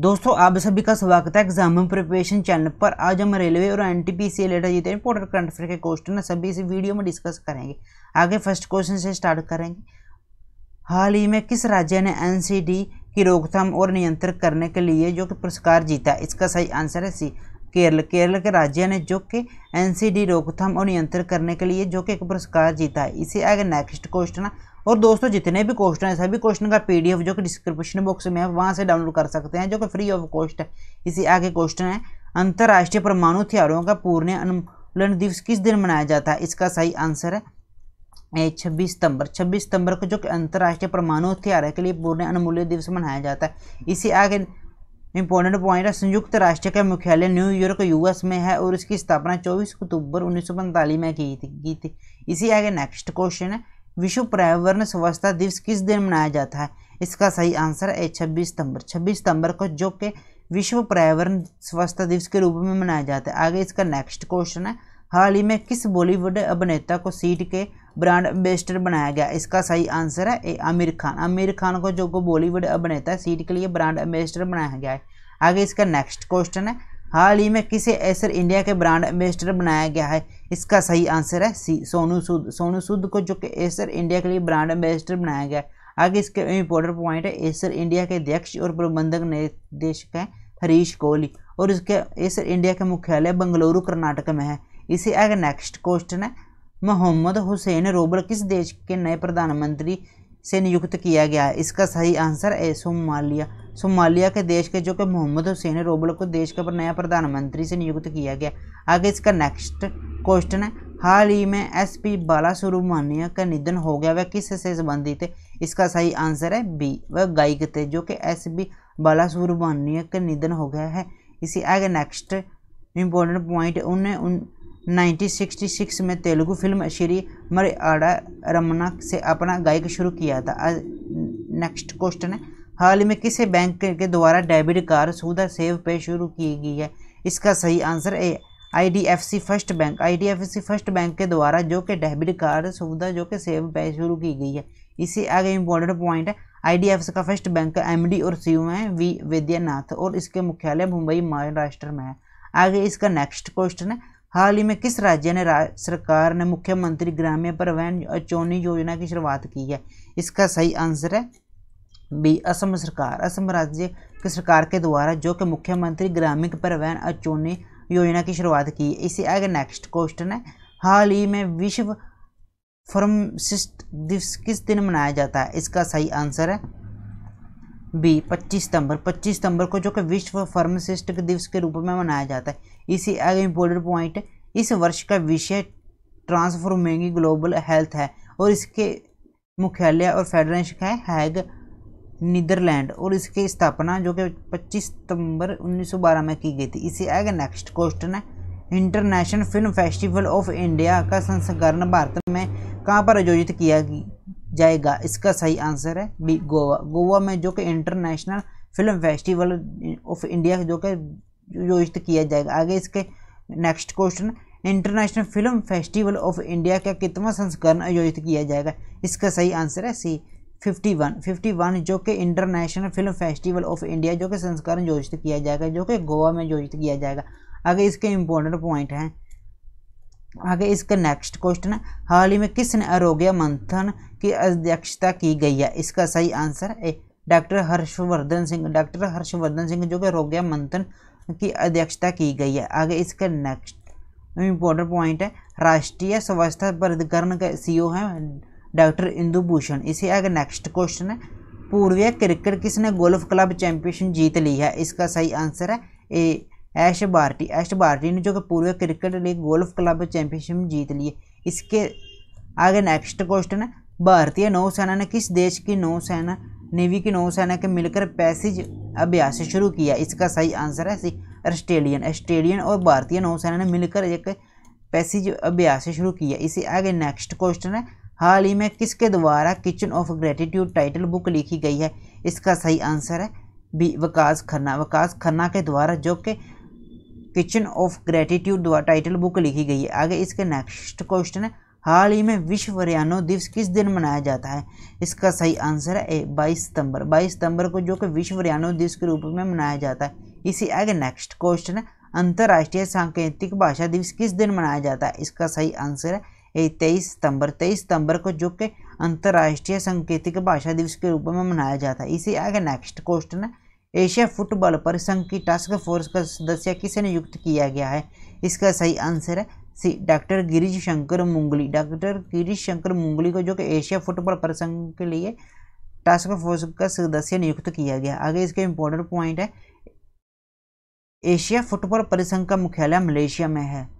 दोस्तों आप सभी का स्वागत है एग्जाम प्रिपरेशन चैनल पर आज हम रेलवे और एन टी पी सी जीते इंपोर्टेंट करंट अफेयर के क्वेश्चन सभी इस वीडियो में डिस्कस करेंगे आगे फर्स्ट क्वेश्चन से स्टार्ट करेंगे हाल ही में किस राज्य ने एन सी डी की रोकथाम और नियंत्रण करने के लिए जो कि पुरस्कार जीता इसका सही आंसर है सी केरल केरल के राज्य ने जो कि एनसीडी रोकथाम और नियंत्रण करने के लिए जो कि एक पुरस्कार जीता है इसे आगे नेक्स्ट क्वेश्चन और दोस्तों जितने भी क्वेश्चन हैं सभी क्वेश्चन का पीडीएफ जो कि डिस्क्रिप्शन बॉक्स में है वहाँ से डाउनलोड कर सकते हैं जो कि फ्री ऑफ कॉस्ट है इसी आगे क्वेश्चन है अंतर्राष्ट्रीय परमाणु हथियारों का पूर्ण अनुमूलन दिवस किस दिन मनाया जाता है इसका सही आंसर है छब्बीस सितंबर छब्बीस सितंबर को जो कि अंतर्राष्ट्रीय परमाणु हथियारों के लिए पूर्ण अनुमूल्य दिवस मनाया जाता है इसी आगे इंपॉर्टेंट पॉइंट है संयुक्त राष्ट्र का मुख्यालय न्यूयॉर्क यूएस में है और इसकी स्थापना 24 अक्टूबर उन्नीस में की थी की थी इसी आगे नेक्स्ट क्वेश्चन है विश्व पर्यावरण स्वच्छता दिवस किस दिन मनाया जाता है इसका सही आंसर है छब्बीस सितंबर छब्बीस सितंबर को जो कि विश्व पर्यावरण स्वच्छता दिवस के रूप में मनाया जाता है आगे इसका नेक्स्ट क्वेश्चन है हाल ही में किस बॉलीवुड अभिनेता को सीट के ब्रांड एम्बेसडर बनाया गया इसका सही आंसर है ए आमिर खान आमिर खान को जो को बॉलीवुड अभिनेता सीट के लिए ब्रांड एम्बेसडर बनाया गया है आगे इसका नेक्स्ट क्वेश्चन है हाल ही में किसे एसर इंडिया के ब्रांड एम्बेसडर बनाया गया है इसका सही आंसर है सी सोनू सूद सोनू सूद को जो कि एसर इंडिया के लिए ब्रांड एम्बेसडर बनाया गया है आगे इसके इम्पोर्टेंट पॉइंट है एसर इंडिया के अध्यक्ष और प्रबंधक निर्देशक हैं हरीश कोहली और इसके एसर इंडिया के मुख्यालय बंगलुरु कर्नाटक में है इसी आगे नेक्स्ट क्वेश्चन है मोहम्मद हुसैन रोबर किस देश के नए प्रधानमंत्री से नियुक्त किया गया है इसका सही आंसर है सोमालिया सोमालिया के देश के जो कि मोहम्मद हुसैन रोबल को देश का नया प्रधानमंत्री से नियुक्त किया गया आगे इसका नेक्स्ट क्वेश्चन है हाल ही में एस पी बाला सुब्रमण्य का निधन हो गया वह किस से संबंधित है इसका सही आंसर है बी वह गायक थे जो कि एस पी बाला सुब्रमण्य का निधन हो गया है इसी आगे नेक्स्ट इम्पोर्टेंट पॉइंट उन्हें उन 1966 में तेलुगु फिल्म श्री आड़ा रमना से अपना गायक शुरू किया था नेक्स्ट क्वेश्चन है हाल ही में किस बैंक के द्वारा डेबिट कार्ड सुविधा सेव पे शुरू की गई है इसका सही answer A IDFC First Bank IDFC First Bank के द्वारा जो कि डेबिट कार्ड सुविधा जो कि सेव पे शुरू की गई है इसी आगे इंपॉर्टेंट पॉइंट है आईडीएफसी का फर्स्ट बैंक एम डी और सी है वी वैद्यनाथ और इसके मुख्यालय मुंबई महाराष्ट्र में है आगे इसका नेक्स्ट क्वेश्चन है हाल ही में किस राज्य ने रा सरकार ने मुख्यमंत्री ग्राम्य परिवहन चौनी योजना की शुरुआत की है इसका सही आंसर है बी असम सरकार असम राज्य की सरकार के द्वारा जो कि मुख्यमंत्री ग्रामीण परिवहन अचोनी योजना की शुरुआत की है इसी आगे नेक्स्ट क्वेश्चन है हाल ही में विश्व फर्मसिस्ट दिवस किस दिन मनाया जाता है इसका सही आंसर है बी 25 सितंबर 25 सितंबर को जो कि विश्व फार्मासिस्ट दिवस के रूप में मनाया जाता है इसी अगर इम्पोर्टेंट पॉइंट इस वर्ष का विषय ट्रांसफॉर्मिंग ग्लोबल हेल्थ है और इसके मुख्यालय और फेडरेशन है हैग नीदरलैंड और इसकी स्थापना जो कि 25 सितंबर 1912 में की गई थी इसी आगे नेक्स्ट क्वेश्चन है international film festival of India का संस्करण भारत में कहाँ पर आयोजित किया जाएगा इसका सही आंसर है बी गोवा गोवा में जो कि international film festival of India जो कि आयोजित किया जाएगा आगे इसके next question international film festival of India का कितना संस्करण आयोजित किया जाएगा इसका सही आंसर है C fifty one fifty one जो कि international film festival of India जो कि संस्करण आयोजित किया जाएगा जो कि गोवा में आयोजित किया जाएगा आगे इसके इंपॉर्टेंट पॉइंट हैं आगे इसका नेक्स्ट क्वेश्चन है हाल ही में किसने आरोग्य मंथन की अध्यक्षता की गई है इसका सही आंसर है डॉक्टर हर्षवर्धन सिंह डॉक्टर हर्षवर्धन सिंह जो कि आरोग्य मंथन की अध्यक्षता की गई है आगे इसका नेक्स्ट इम्पोर्टेंट पॉइंट है राष्ट्रीय स्वास्थ्य प्राधिकरण के सीईओ e है डॉक्टर इंदु भूषण इसी आगे नेक्स्ट क्वेश्चन है पूर्वीय क्रिकेट किसने गोल्फ क्लब चैंपियनशिप जीत ली है इसका सही आंसर है ए ऐश बार्टी ऐश बार्टी ने जो कि पूर्व cricket league golf club championship जीत लिए इसके आगे नेक्स्ट क्वेश्चन है भारतीय नौसेना ने किस देश की नौसेना नेवी की नौसेना के मिलकर पैसिज अभ्यास शुरू किया इसका सही आंसर है सी ऑस्ट्रेलियन ऑस्ट्रेलियन और भारतीय नौसेना ने मिलकर एक पैसिज अभ्यास शुरू किया इसी आगे नेक्स्ट क्वेश्चन है हाल ही में किसके द्वारा kitchen of gratitude title book लिखी गई है इसका सही आंसर है बी विकास खन्ना विकास खन्ना के द्वारा जो कि किचन ऑफ ग्रेटिट्यूड द्वारा टाइटल बुक लिखी गई है आगे इसके नेक्स्ट क्वेश्चन है हाल ही में विश्व हरियाणा दिवस किस दिन मनाया जाता है इसका सही आंसर है ए बाईस सितंबर बाईस सितंबर को जो कि विश्व हरियाणा दिवस के रूप में मनाया जाता है इसी आगे नेक्स्ट क्वेश्चन है अंतर्राष्ट्रीय सांकेतिक भाषा दिवस किस दिन मनाया जाता है इसका सही आंसर है ए तेईस सितंबर तेईस सितंबर को जो कि अंतर्राष्ट्रीय सांकेतिक भाषा दिवस के रूप में मनाया जाता है इसी आगे नेक्स्ट क्वेश्चन है एशिया फुटबॉल परिसंघ की टास्क फोर्स का सदस्य किसे नियुक्त किया गया है इसका सही आंसर है C doctor Girish Shankar Mungli doctor Girish Shankar Mungli को जो कि एशिया फुटबॉल परिसंघ के लिए टास्क फोर्स का सदस्य नियुक्त किया गया आगे इसके इम्पोर्टेंट पॉइंट है एशिया फुटबॉल परिसंघ का मुख्यालय मलेशिया में है